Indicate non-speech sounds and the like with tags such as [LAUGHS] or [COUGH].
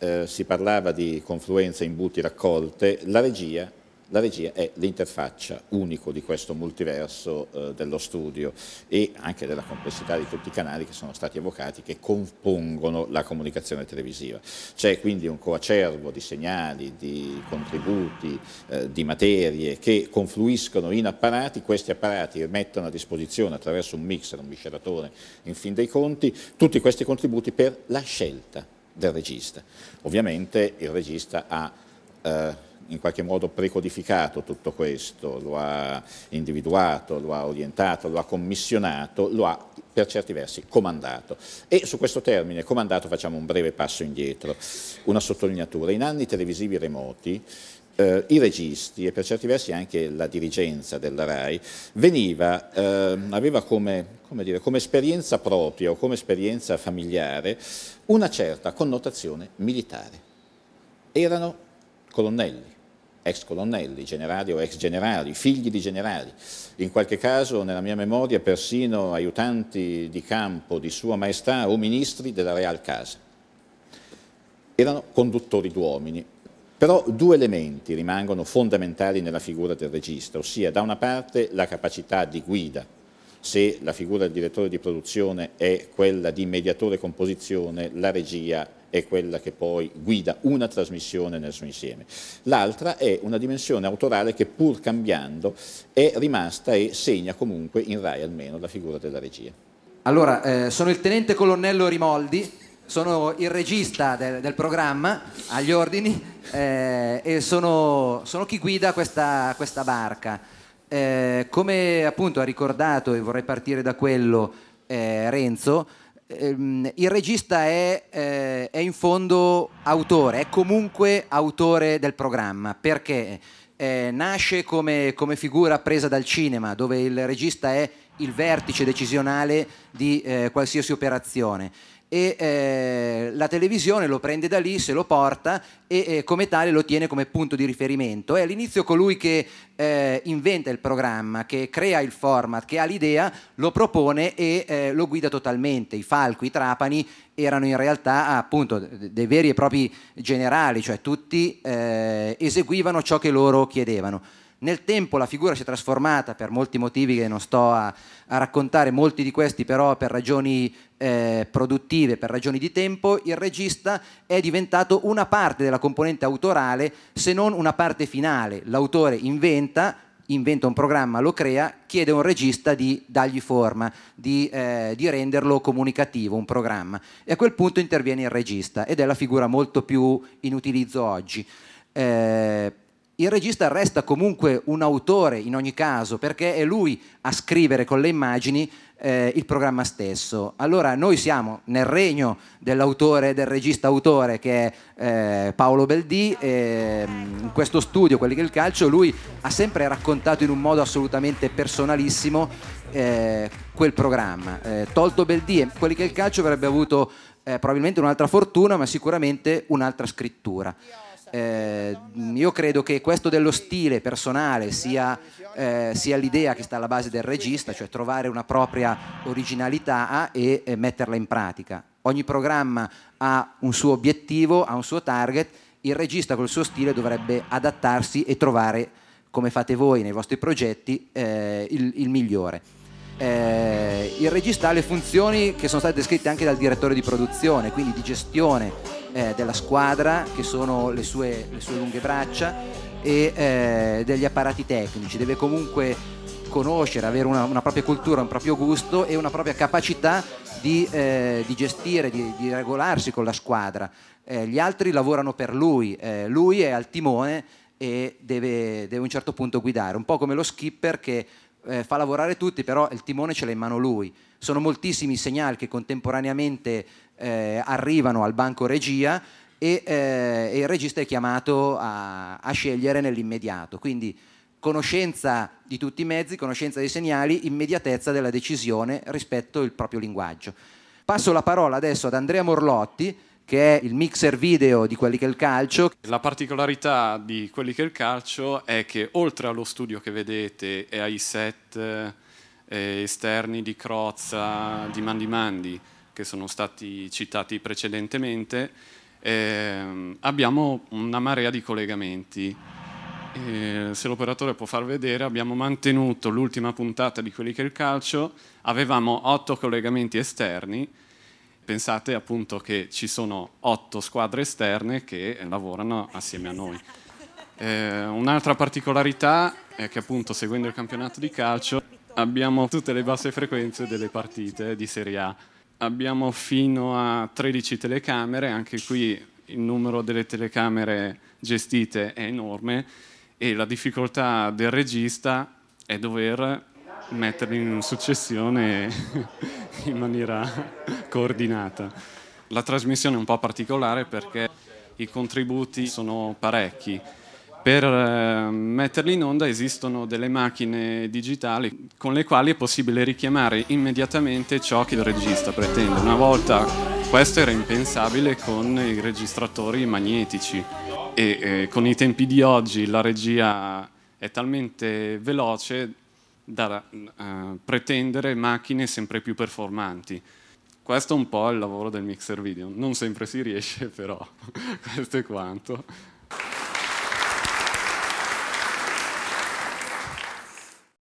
eh, si parlava di confluenza in buti raccolte, la regia, la regia è l'interfaccia unico di questo multiverso eh, dello studio e anche della complessità di tutti i canali che sono stati evocati che compongono la comunicazione televisiva. C'è quindi un coacervo di segnali, di contributi, eh, di materie che confluiscono in apparati, questi apparati mettono a disposizione attraverso un mixer, un miscelatore, in fin dei conti, tutti questi contributi per la scelta del regista. Ovviamente il regista ha eh, in qualche modo precodificato tutto questo, lo ha individuato, lo ha orientato, lo ha commissionato, lo ha per certi versi comandato. E su questo termine comandato facciamo un breve passo indietro, una sottolineatura. In anni televisivi remoti eh, i registi e per certi versi anche la dirigenza della RAI veniva, eh, aveva come, come, dire, come esperienza propria o come esperienza familiare una certa connotazione militare. Erano colonnelli, ex colonnelli, generali o ex generali, figli di generali, in qualche caso nella mia memoria persino aiutanti di campo di Sua Maestà o ministri della Real Casa. Erano conduttori d'uomini, però due elementi rimangono fondamentali nella figura del regista, ossia da una parte la capacità di guida, se la figura del direttore di produzione è quella di mediatore composizione, la regia è quella che poi guida una trasmissione nel suo insieme. L'altra è una dimensione autorale che pur cambiando è rimasta e segna comunque in Rai almeno la figura della regia. Allora, eh, sono il tenente colonnello Rimoldi, sono il regista del, del programma agli ordini eh, e sono, sono, chi guida questa, questa barca. Eh, come appunto ha ricordato, e vorrei partire da quello, eh, Renzo, ehm, il regista è, eh, è, in fondo autore, è comunque autore del programma, perché eh, nasce come, come figura presa dal cinema, dove il regista è il vertice decisionale di eh, qualsiasi operazione e eh, la televisione lo prende da lì, se lo porta e eh, come tale lo tiene come punto di riferimento. È all'inizio colui che eh, inventa il programma, che crea il format, che ha l'idea, lo propone e eh, lo guida totalmente. I Falco, i Trapani erano in realtà appunto dei veri e propri generali, cioè tutti eh, eseguivano ciò che loro chiedevano. Nel tempo la figura si è trasformata per molti motivi che non sto a, a raccontare, molti di questi però per ragioni eh, produttive, per ragioni di tempo, il regista è diventato una parte della componente autorale se non una parte finale. L'autore inventa, inventa un programma, lo crea, chiede a un regista di dargli forma, di, eh, di, renderlo comunicativo, un programma. E a quel punto interviene il regista ed è la figura molto più in utilizzo oggi. Eh, il regista resta comunque un autore in ogni caso, perché è lui a scrivere con le immagini eh, il programma stesso. Allora noi siamo nel regno dell'autore, del regista autore che è eh, Paolo Beldì, e, mm, in questo studio, quelli che è il calcio, lui ha sempre raccontato in un modo assolutamente personalissimo eh, quel programma. Eh, tolto Beldì e quelli che è il calcio avrebbe avuto eh, probabilmente un'altra fortuna, ma sicuramente un'altra scrittura. Eh, io credo che questo dello stile personale sia, eh, sia l'idea che sta alla base del regista, cioè trovare una propria originalità eh, e eh, metterla in pratica. Ogni programma ha un suo obiettivo, ha un suo target, il regista col suo stile dovrebbe adattarsi e trovare, come fate voi nei vostri progetti, eh, il, il, migliore. Eh, il regista ha le funzioni che sono state descritte anche dal direttore di produzione, quindi di gestione eh, della squadra, che sono le sue, le sue lunghe braccia, e eh, degli apparati tecnici. Deve comunque conoscere, avere una, una, propria cultura, un proprio gusto e una propria capacità di, eh, di gestire, di, di, regolarsi con la squadra. Eh, gli altri lavorano per lui, eh, lui è al timone e deve, deve, a un certo punto guidare, un po' come lo skipper che eh, fa lavorare tutti, però il timone ce l'ha in mano lui. Sono moltissimi i segnali che contemporaneamente eh, arrivano al banco regia e, eh, e il regista è chiamato a, a scegliere nell'immediato. Quindi conoscenza di tutti i mezzi, conoscenza dei segnali, immediatezza della decisione rispetto al proprio linguaggio. Passo la parola adesso ad Andrea Morlotti che è il mixer video di quelli che è il calcio. La particolarità di quelli che è il calcio è che oltre allo studio che vedete e ai set eh, esterni di Crozza, di Mandi Mandi, che sono stati citati precedentemente, eh, abbiamo una marea di collegamenti. Eh, se l'operatore può far vedere, abbiamo mantenuto l'ultima puntata di quelli che è il calcio, avevamo otto collegamenti esterni pensate appunto che ci sono otto squadre esterne che eh, lavorano assieme a noi. Eh, un'altra particolarità è che appunto seguendo il campionato di calcio abbiamo tutte le basse frequenze delle partite di Serie A. Abbiamo fino a 13 telecamere, anche qui il numero delle telecamere gestite è enorme e la difficoltà del regista è dover metterli in successione [LAUGHS] in maniera coordinata. La trasmissione è un po' particolare perché i contributi sono parecchi. Per eh, metterli in onda esistono delle macchine digitali con le quali è possibile richiamare immediatamente ciò che il regista pretende. Una volta questo era impensabile con i registratori magnetici e eh, con i tempi di oggi la regia è talmente veloce da uh, pretendere macchine sempre più performanti. Questo è un po' il lavoro del mixer video, non sempre si riesce [LAUGHS] però, [LAUGHS] questo è quanto.